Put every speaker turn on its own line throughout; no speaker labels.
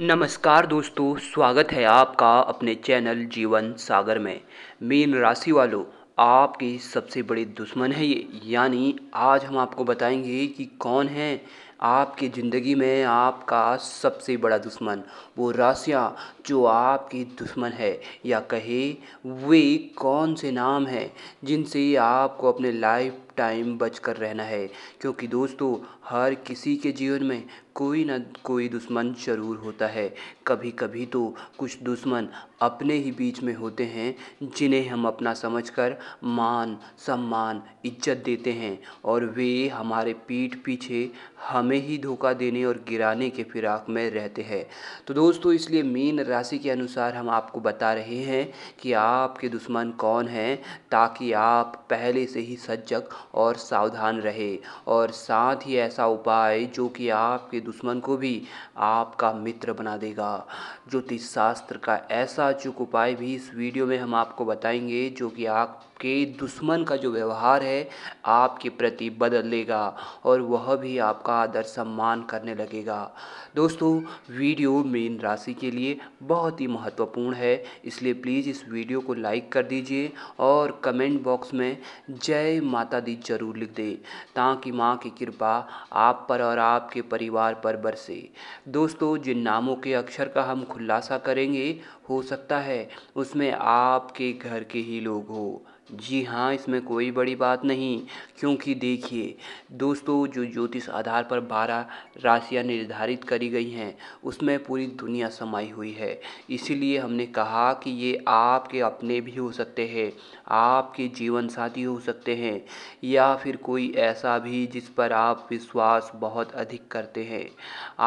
नमस्कार दोस्तों स्वागत है आपका अपने चैनल जीवन सागर में मीन राशि वालों आपकी सबसे बड़ी दुश्मन है ये यानी आज हम आपको बताएंगे कि कौन है आपकी ज़िंदगी में आपका सबसे बड़ा दुश्मन वो राशियाँ जो आपकी दुश्मन है या कहे वे कौन से नाम हैं जिनसे आपको अपने लाइफ टाइम बच कर रहना है क्योंकि दोस्तों हर किसी के जीवन में कोई ना कोई दुश्मन ज़रूर होता है कभी कभी तो कुछ दुश्मन अपने ही बीच में होते हैं जिन्हें हम अपना समझकर मान सम्मान इज्जत देते हैं और वे हमारे पीठ पीछे हमें ही धोखा देने और गिराने के फिराक में रहते हैं तो दोस्तों इसलिए मीन राशि के अनुसार हम आपको बता रहे हैं कि आपके दुश्मन कौन हैं ताकि आप पहले से ही सजग और सावधान रहे और साथ ही ऐसा उपाय जो कि आपके दुश्मन को भी आपका मित्र बना देगा ज्योतिष शास्त्र का ऐसा अचूक उपाय भी इस वीडियो में हम आपको बताएंगे जो कि आप आपके दुश्मन का जो व्यवहार है आपके प्रति बदलेगा और वह भी आपका आदर सम्मान करने लगेगा दोस्तों वीडियो मीन राशि के लिए बहुत ही महत्वपूर्ण है इसलिए प्लीज़ इस वीडियो को लाइक कर दीजिए और कमेंट बॉक्स में जय माता दी जरूर लिख दें ताकि माँ की कृपा आप पर और आपके परिवार पर बरसे दोस्तों जिन नामों के अक्षर का हम खुलासा करेंगे हो सकता है उसमें आपके घर के ही लोग हो जी हाँ इसमें कोई बड़ी बात नहीं क्योंकि देखिए दोस्तों जो ज्योतिष आधार पर बारह राशियाँ निर्धारित करी गई हैं उसमें पूरी दुनिया समाई हुई है इसीलिए हमने कहा कि ये आपके अपने भी हो सकते हैं आपके जीवन साथी हो सकते हैं या फिर कोई ऐसा भी जिस पर आप विश्वास बहुत अधिक करते हैं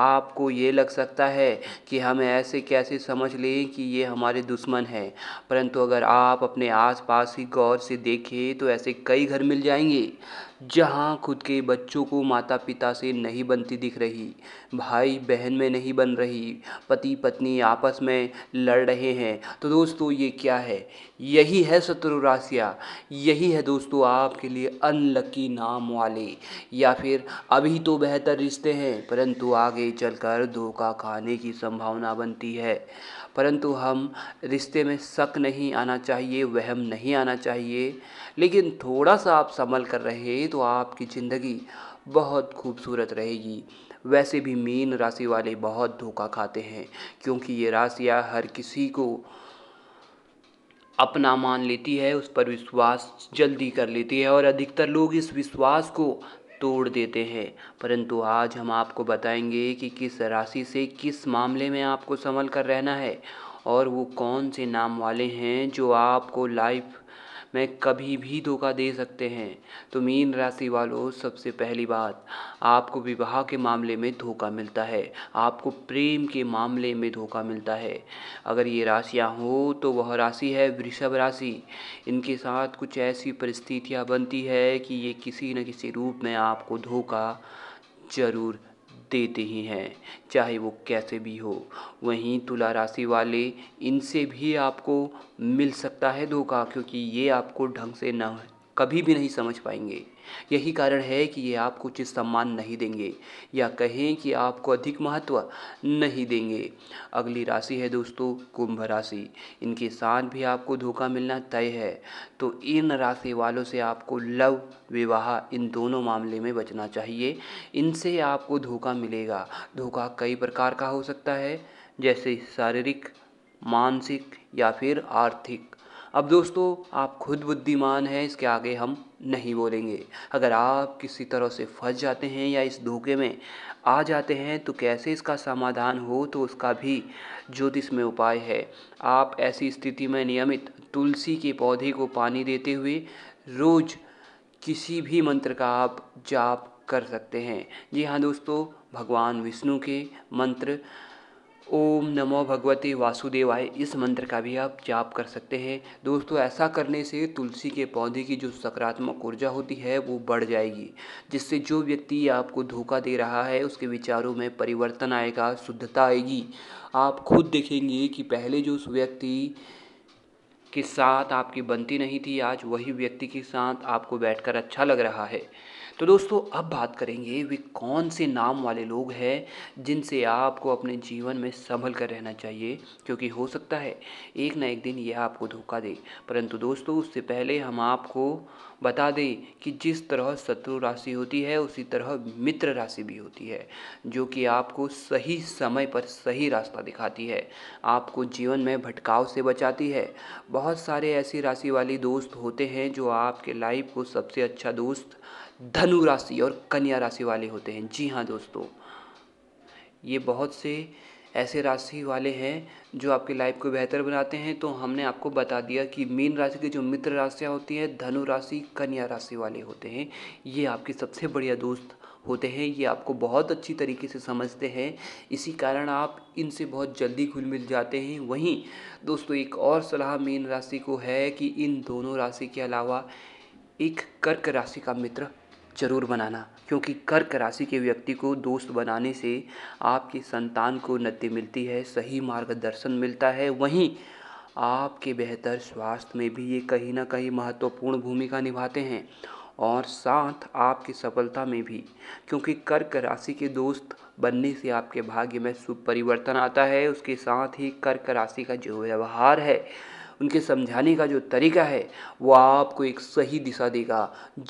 आपको ये लग सकता है कि हम ऐसे कैसे समझ लें कि ये हमारे दुश्मन है परंतु अगर आप अपने आस पास ही गौर से देखें तो ऐसे कई घर मिल जाएंगे जहाँ खुद के बच्चों को माता पिता से नहीं बनती दिख रही भाई बहन में नहीं बन रही पति पत्नी आपस में लड़ रहे हैं तो दोस्तों ये क्या है यही है शत्रु राशिया यही है दोस्तों आपके लिए अनलकी नाम वाले या फिर अभी तो बेहतर रिश्ते हैं परंतु आगे चलकर धोखा खाने की संभावना बनती है परंतु हम रिश्ते में शक नहीं आना चाहिए वहम नहीं आना चाहिए लेकिन थोड़ा सा आप संभल कर रहे तो आपकी ज़िंदगी बहुत खूबसूरत रहेगी वैसे भी मीन राशि वाले बहुत धोखा खाते हैं क्योंकि ये राशियाँ हर किसी को अपना मान लेती है उस पर विश्वास जल्दी कर लेती है और अधिकतर लोग इस विश्वास को तोड़ देते हैं परंतु आज हम आपको बताएंगे कि किस राशि से किस मामले में आपको संभल कर रहना है और वो कौन से नाम वाले हैं जो आपको लाइफ में कभी भी धोखा दे सकते हैं तो मीन राशि वालों सबसे पहली बात आपको विवाह के मामले में धोखा मिलता है आपको प्रेम के मामले में धोखा मिलता है अगर ये राशियाँ हो तो वह राशि है वृषभ राशि इनके साथ कुछ ऐसी परिस्थितियाँ बनती है कि ये किसी न किसी रूप में आपको धोखा ज़रूर देते ही हैं चाहे वो कैसे भी हो वहीं तुला राशि वाले इनसे भी आपको मिल सकता है धोखा क्योंकि ये आपको ढंग से ना कभी भी नहीं समझ पाएंगे यही कारण है कि ये आपको उचित सम्मान नहीं देंगे या कहें कि आपको अधिक महत्व नहीं देंगे अगली राशि है दोस्तों कुंभ राशि इनके साथ भी आपको धोखा मिलना तय है तो इन राशि वालों से आपको लव विवाह इन दोनों मामले में बचना चाहिए इनसे आपको धोखा मिलेगा धोखा कई प्रकार का हो सकता है जैसे शारीरिक मानसिक या फिर आर्थिक अब दोस्तों आप खुद बुद्धिमान हैं इसके आगे हम नहीं बोलेंगे अगर आप किसी तरह से फंस जाते हैं या इस धोखे में आ जाते हैं तो कैसे इसका समाधान हो तो उसका भी ज्योतिष में उपाय है आप ऐसी स्थिति में नियमित तुलसी के पौधे को पानी देते हुए रोज़ किसी भी मंत्र का आप जाप कर सकते हैं जी हाँ दोस्तों भगवान विष्णु के मंत्र ओम नमो भगवते वासुदेवाय इस मंत्र का भी आप जाप कर सकते हैं दोस्तों ऐसा करने से तुलसी के पौधे की जो सकारात्मक ऊर्जा होती है वो बढ़ जाएगी जिससे जो व्यक्ति आपको धोखा दे रहा है उसके विचारों में परिवर्तन आएगा शुद्धता आएगी आप खुद देखेंगे कि पहले जो उस व्यक्ति के साथ आपकी बनती नहीं थी आज वही व्यक्ति के साथ आपको बैठकर अच्छा लग रहा है तो दोस्तों अब बात करेंगे वे कौन से नाम वाले लोग हैं जिनसे आपको अपने जीवन में संभल कर रहना चाहिए क्योंकि हो सकता है एक ना एक दिन यह आपको धोखा दे परंतु दोस्तों उससे पहले हम आपको बता दें कि जिस तरह शत्रु राशि होती है उसी तरह मित्र राशि भी होती है जो कि आपको सही समय पर सही रास्ता दिखाती है आपको जीवन में भटकाव से बचाती है बहुत सारे ऐसी राशि वाले दोस्त होते हैं जो आपके लाइफ को सबसे अच्छा दोस्त धनु राशि और कन्या राशि वाले होते हैं जी हाँ दोस्तों ये बहुत से ऐसे राशि वाले हैं जो आपकी लाइफ को बेहतर बनाते हैं तो हमने आपको बता दिया कि मीन राशि की जो मित्र राशियाँ होती हैं धनु राशि कन्या राशि वाले होते हैं ये आपके सबसे बढ़िया दोस्त होते हैं ये आपको बहुत अच्छी तरीके से समझते हैं इसी कारण आप इनसे बहुत जल्दी घुल मिल जाते हैं वहीं दोस्तों एक और सलाह मीन राशि को है कि इन दोनों राशि के अलावा एक कर्क राशि का मित्र जरूर बनाना क्योंकि कर्क राशि के व्यक्ति को दोस्त बनाने से आपकी संतान को उन्नति मिलती है सही मार्गदर्शन मिलता है वहीं आपके बेहतर स्वास्थ्य में भी ये कहीं ना कहीं महत्वपूर्ण भूमिका निभाते हैं और साथ आपकी सफलता में भी क्योंकि कर्क राशि के दोस्त बनने से आपके भाग्य में सुपरिवर्तन आता है उसके साथ ही कर्क राशि का जो व्यवहार है उनके समझाने का जो तरीका है वो आपको एक सही दिशा देगा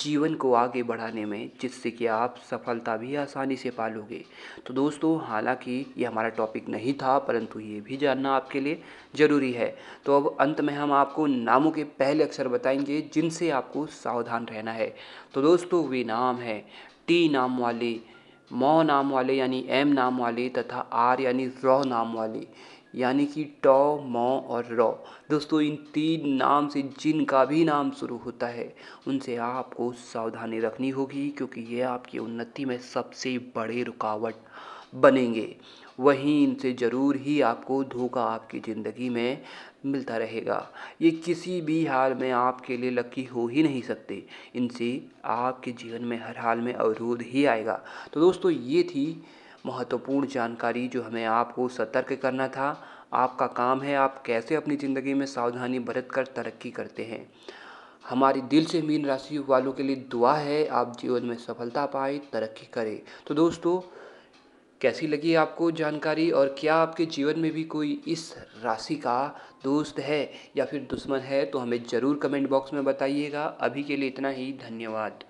जीवन को आगे बढ़ाने में जिससे कि आप सफलता भी आसानी से पा लोगे तो दोस्तों हालांकि ये हमारा टॉपिक नहीं था परंतु ये भी जानना आपके लिए ज़रूरी है तो अब अंत में हम आपको नामों के पहले अक्षर बताएंगे जिनसे आपको सावधान रहना है तो दोस्तों वे नाम है टी नाम वाले मौ नाम वाले यानी एम नाम वाले तथा आर यानी रौ नाम वाले यानी कि टॉ मॉ और रॉ दोस्तों इन तीन नाम से जिनका भी नाम शुरू होता है उनसे आपको सावधानी रखनी होगी क्योंकि ये आपकी उन्नति में सबसे बड़े रुकावट बनेंगे वहीं इनसे ज़रूर ही आपको धोखा आपकी ज़िंदगी में मिलता रहेगा ये किसी भी हाल में आपके लिए लकी हो ही नहीं सकते इनसे आपके जीवन में हर हाल में अवरोध ही आएगा तो दोस्तों ये थी महत्वपूर्ण जानकारी जो हमें आपको सतर्क करना था आपका काम है आप कैसे अपनी ज़िंदगी में सावधानी बरत कर तरक्की करते हैं हमारी दिल से मीन राशि वालों के लिए दुआ है आप जीवन में सफलता पाए तरक्की करें तो दोस्तों कैसी लगी आपको जानकारी और क्या आपके जीवन में भी कोई इस राशि का दोस्त है या फिर दुश्मन है तो हमें ज़रूर कमेंट बॉक्स में बताइएगा अभी के लिए इतना ही धन्यवाद